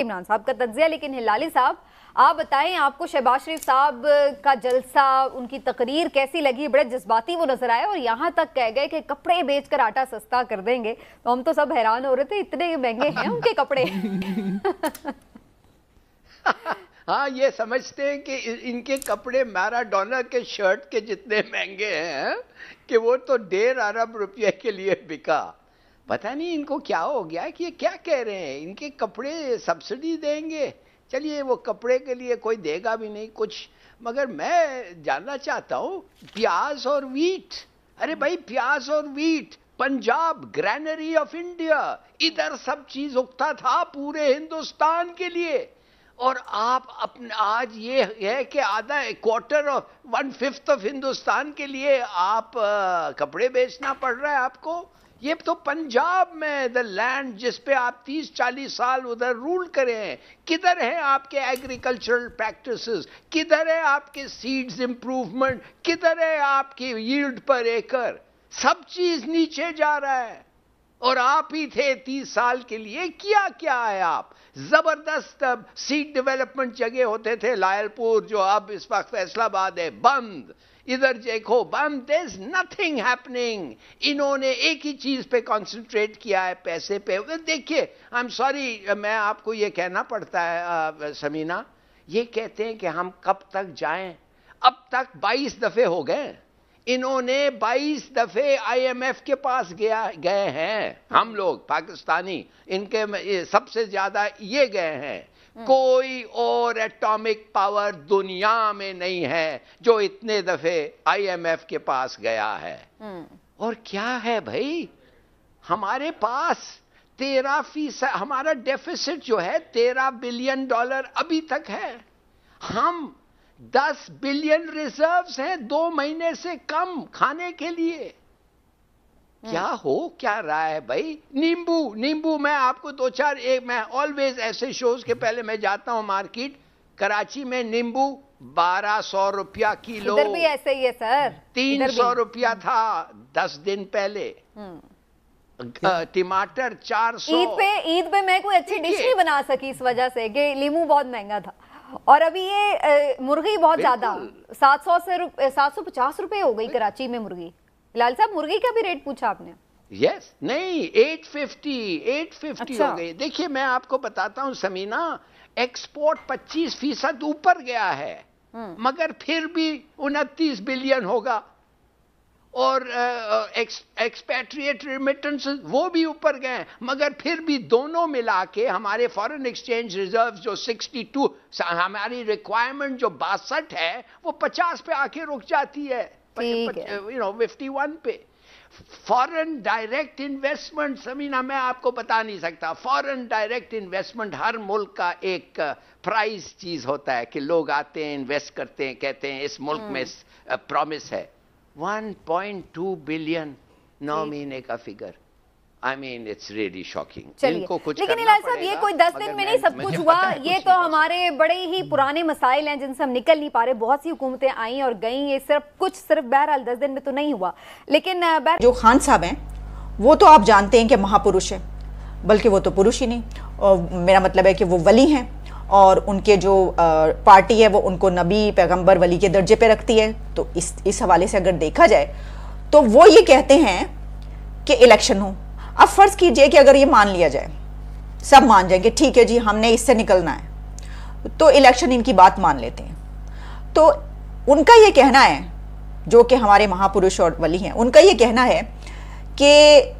इमरान साहब का तजिया लेकिन हिलाली साहब आप बताएं आपको शहबाज शरीफ साहब का जलसा उनकी तकरीर कैसी लगी बड़े जज्बाती वो नजर आए और यहाँ तक कह गए कि कपड़े बेचकर आटा सस्ता कर देंगे तो हम तो सब हैरान हो रहे थे इतने महंगे हैं उनके कपड़े हाँ ये समझते हैं कि इनके कपड़े मैराडोना के शर्ट के जितने महंगे हैं कि वो तो डेढ़ अरब रुपये के लिए बिका पता नहीं इनको क्या हो गया कि ये क्या कह रहे हैं इनके कपड़े सब्सिडी देंगे चलिए वो कपड़े के लिए कोई देगा भी नहीं कुछ मगर मैं जानना चाहता हूँ प्याज और वीट अरे भाई प्याज और wheat Punjab granary of India इधर सब चीज उगता था पूरे हिंदुस्तान के लिए और आप अपने आज ये है कि आधा quarter of one fifth of Hindustan के लिए आप आ, कपड़े बेचना पड़ रहा है आपको ये तो पंजाब में द लैंड जिस पे आप 30-40 साल उधर रूल करें किधर है आपके एग्रीकल्चरल प्रैक्टिसेस किधर है आपके सीड्स इंप्रूवमेंट किधर है आपकी यील्ड पर एकर सब चीज नीचे जा रहा है और आप ही थे तीस साल के लिए किया क्या है आप जबरदस्त अब सीड डेवलपमेंट जगह होते थे लायलपुर जो अब इस वक्त फैसलाबाद है बंद इधर देखो बम दिस इज नथिंग हैपनिंग इन्होंने एक ही चीज पे कंसंट्रेट किया है पैसे पे देखिए आई एम सॉरी मैं आपको ये कहना पड़ता है आ, समीना ये कहते हैं कि हम कब तक जाएं अब तक 22 दफे हो गए इन्होंने 22 दफे आईएमएफ के पास गया गए हैं हम लोग पाकिस्तानी इनके सबसे ज्यादा ये गए हैं हम्म। कोई और एटॉमिक पावर दुनिया में नहीं है जो इतने दफे आईएमएफ के पास गया है हम्म। और क्या है भाई हमारे पास तेरह फीसद हमारा डेफिसिट जो है तेरह बिलियन डॉलर अभी तक है हम दस बिलियन रिजर्व्स हैं दो महीने से कम खाने के लिए क्या हो क्या राय है भाई नींबू नींबू मैं आपको दो चार एक मैं ऑलवेज ऐसे शोज के पहले मैं जाता हूँ मार्केट कराची में नींबू बारह सौ रुपया किलो इधर भी ऐसे ही है सर तीन सौ रुपया था दस दिन पहले हम्म। टमाटर चार सौ ईद पे ईद पे मैं कोई अच्छी डिश नहीं बना सकी इस वजह से कि लीमू बहुत महंगा था और अभी ये मुर्गी बहुत ज्यादा सात सौ से सात सौ पचास रुपए हो गई कराची में मुर्गी लाल साहब मुर्गी का भी रेट पूछा आपने यस नहीं 850 850 अच्छा। हो गई देखिए मैं आपको बताता हूँ समीना एक्सपोर्ट 25 फीसद ऊपर गया है हम्म। मगर फिर भी उनतीस बिलियन होगा और एक्सपैट्रिएट रिमिटेंस वो भी ऊपर गए मगर फिर भी दोनों मिला के हमारे फॉरेन एक्सचेंज रिजर्व जो 62 हमारी रिक्वायरमेंट जो बासठ है वो 50 पे आके रुक जाती है यू नो पे फॉरेन डायरेक्ट इन्वेस्टमेंट समीना मैं आपको बता नहीं सकता फॉरेन डायरेक्ट इन्वेस्टमेंट हर मुल्क का एक प्राइज uh, चीज होता है कि लोग आते हैं इन्वेस्ट करते हैं कहते हैं इस मुल्क में प्रॉमिस हम्म। uh, है 1.2 बिलियन नौ महीने का figure I mean it's really shocking इनको कुछ लेकिन इलाज साहब ये कोई दस दिन में नहीं सब कुछ हुआ ये तो हमारे बड़े ही पुराने मसाइल हैं जिनसे हम निकल नहीं पा रहे बहुत सी हुकूमतें आई और गई ये सिर्फ कुछ सिर्फ बहरहाल दस दिन में तो नहीं हुआ लेकिन जो खान साहब हैं वो तो आप जानते हैं कि महापुरुष है बल्कि वो तो पुरुष ही नहीं और मेरा मतलब है कि वो वली हैं और उनके जो पार्टी है वो उनको नबी पैगंबर वली के दर्जे पे रखती है तो इस इस हवाले से अगर देखा जाए तो वो ये कहते हैं कि इलेक्शन हो अब फर्ज कीजिए कि अगर ये मान लिया जाए सब मान जाएंगे ठीक है जी हमने इससे निकलना है तो इलेक्शन इनकी बात मान लेते हैं तो उनका ये कहना है जो कि हमारे महापुरुष और वली हैं उनका ये कहना है कि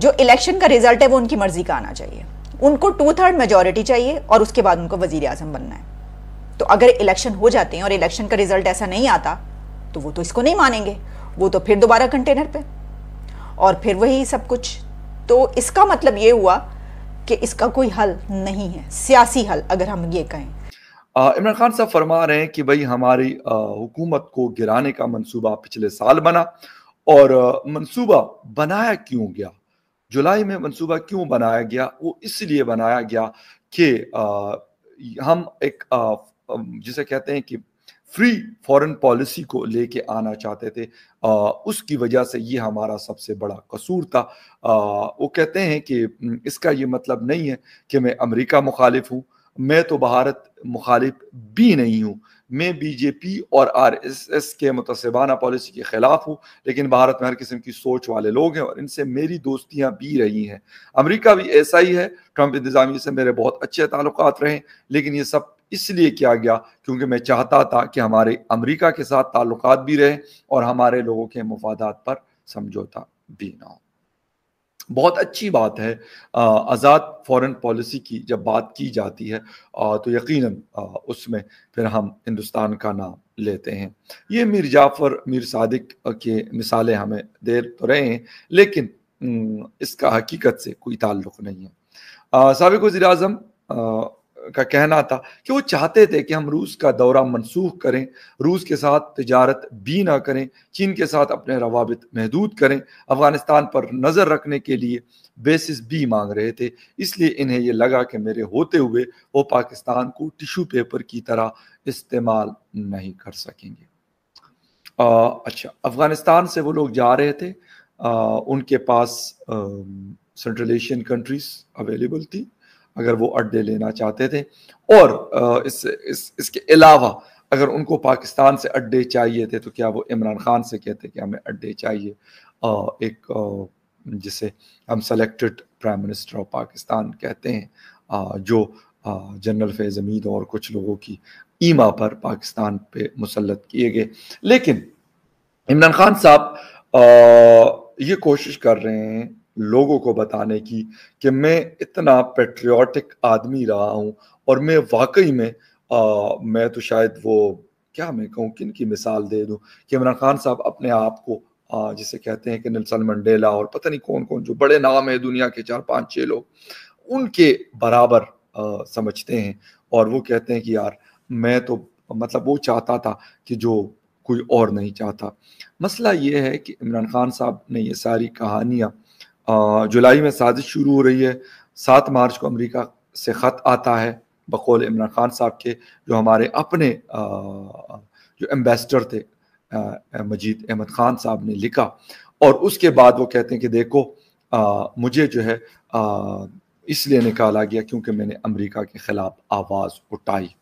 जो इलेक्शन का रिजल्ट है वो उनकी मर्ज़ी का आना चाहिए उनको टू थर्ड मेजोरिटी चाहिए और उसके बाद उनको वजीर अजम बनना है तो अगर इलेक्शन हो जाते हैं और इलेक्शन का रिजल्ट ऐसा नहीं आता तो वो तो इसको नहीं मानेंगे वो तो फिर दोबारा कंटेनर पर और फिर वही सब कुछ तो इसका मतलब ये हुआ कि इसका कोई हल नहीं है सियासी हल अगर हम ये कहें इमरान खान साहब फरमा रहे हैं कि भाई हमारी हुकूमत को गिराने का मंसूबा पिछले साल बना और मंसूबा बनाया क्यों गया जुलाई में मंसूबा क्यों बनाया गया वो इसलिए बनाया गया कि हम एक आ, जिसे कहते हैं कि फ्री फॉरेन पॉलिसी को लेके आना चाहते थे आ, उसकी वजह से ये हमारा सबसे बड़ा कसूर था आ, वो कहते हैं कि इसका ये मतलब नहीं है कि मैं अमेरिका मुखालिफ हूँ मैं तो भारत मुखालिफ भी नहीं हूँ मैं बीजेपी और आरएसएस के मुतसबाना पॉलिसी के ख़िलाफ़ हूँ लेकिन भारत में हर किस्म की सोच वाले लोग हैं और इनसे मेरी दोस्तियाँ भी रही हैं अमेरिका भी ऐसा ही है ट्रंप इंतज़ामिया से मेरे बहुत अच्छे ताल्लुक रहे लेकिन ये सब इसलिए किया गया क्योंकि मैं चाहता था कि हमारे अमेरिका के साथ ताल्लुक भी रहे और हमारे लोगों के मफादात पर समझौता भी ना हो बहुत अच्छी बात है आज़ाद फॉरेन पॉलिसी की जब बात की जाती है तो यकीनन उसमें फिर हम हिंदुस्तान का नाम लेते हैं ये मीर जाफ़र मीर सादिक के मिसालें हमें देर तो रहे हैं लेकिन इसका हकीकत से कोई ताल्लुक नहीं है सबक वजी अजम का कहना था कि वो चाहते थे कि हम रूस का दौरा मनसूख करें रूस के साथ तजारत भी ना करें चीन के साथ अपने रवाबित महदूद करें अफगानिस्तान पर नज़र रखने के लिए बेसिस भी मांग रहे थे इसलिए इन्हें ये लगा कि मेरे होते हुए वो पाकिस्तान को टिशू पेपर की तरह इस्तेमाल नहीं कर सकेंगे आ, अच्छा अफगानिस्तान से वो लोग जा रहे थे आ, उनके पास सेंट्रल एशियन कंट्रीज अवेलेबल थी अगर वो अड्डे लेना चाहते थे और इस, इस इसके अलावा अगर उनको पाकिस्तान से अड्डे चाहिए थे तो क्या वो इमरान खान से कहते कि हमें अड्डे चाहिए एक जिसे हम selected prime minister of Pakistan कहते हैं जो जनरल फैज़ हमीद और कुछ लोगों की ईमा पर पाकिस्तान पे मुसलत किए गए लेकिन इमरान खान साहब ये कोशिश कर रहे हैं लोगों को बताने की कि मैं इतना पेट्रियाटिक आदमी रहा हूँ और मैं वाकई में आ, मैं तो शायद वो क्या मैं कहूँ किन की मिसाल दे दूँ कि इमरान खान साहब अपने आप को जिसे कहते हैं कि निल्सन मंडेला और पता नहीं कौन कौन जो बड़े नाम है दुनिया के चार पांच छः लोग उनके बराबर आ, समझते हैं और वो कहते हैं कि यार मैं तो मतलब वो चाहता था कि जो कोई और नहीं चाहता मसला ये है कि इमरान खान साहब ने ये सारी कहानियाँ जुलाई में साजिश शुरू हो रही है सात मार्च को अमेरिका से ख़त आता है बकौल इमरान खान साहब के जो हमारे अपने जो एम्बेसडर थे मजीद अहमद खान साहब ने लिखा और उसके बाद वो कहते हैं कि देखो मुझे जो है इसलिए निकाला गया क्योंकि मैंने अमेरिका के ख़िलाफ़ आवाज़ उठाई